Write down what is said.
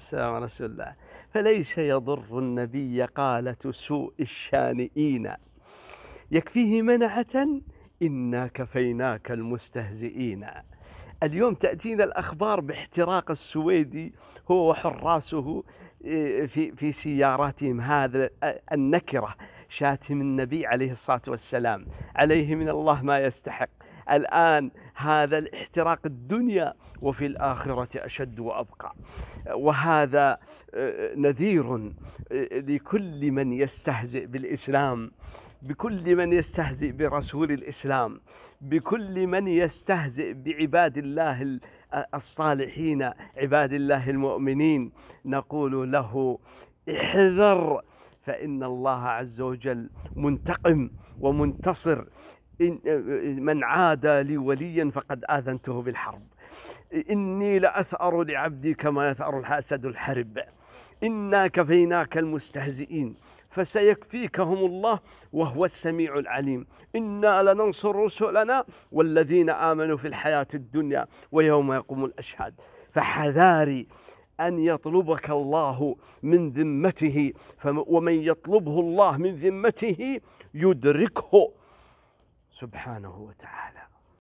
سلام رسول الله فليس يضر النبي قالة سوء الشانئين يكفيه منعة إنا كفيناك المستهزئين اليوم تأتينا الأخبار باحتراق السويدي هو وحراسه آه، في في سياراتهم هذا آه، النكرة شاتم النبي عليه الصلاة والسلام عليه من الله ما يستحق الآن هذا الاحتراق الدنيا وفي الآخرة أشد وأبقى وهذا آه، نذير آه، لكل من يستهزئ بالإسلام بكل من يستهزئ برسول الإسلام بكل من يستهزئ بعباد الله آه، الصالحين عباد الله المؤمنين نقول له احذر فإن الله عز وجل منتقم ومنتصر إن آه، آه، من عادى لي وليا فقد آذنته بالحرب إني لأثأر لعبدي كما يثأر الحاسد الحرب إنا كفيناك المستهزئين فسيكفيكهم الله وهو السميع العليم إنا لننصر رسلنا والذين آمنوا في الحياة الدنيا ويوم يقوم الأشهاد فحذاري أن يطلبك الله من ذمته ومن يطلبه الله من ذمته يدركه سبحانه وتعالى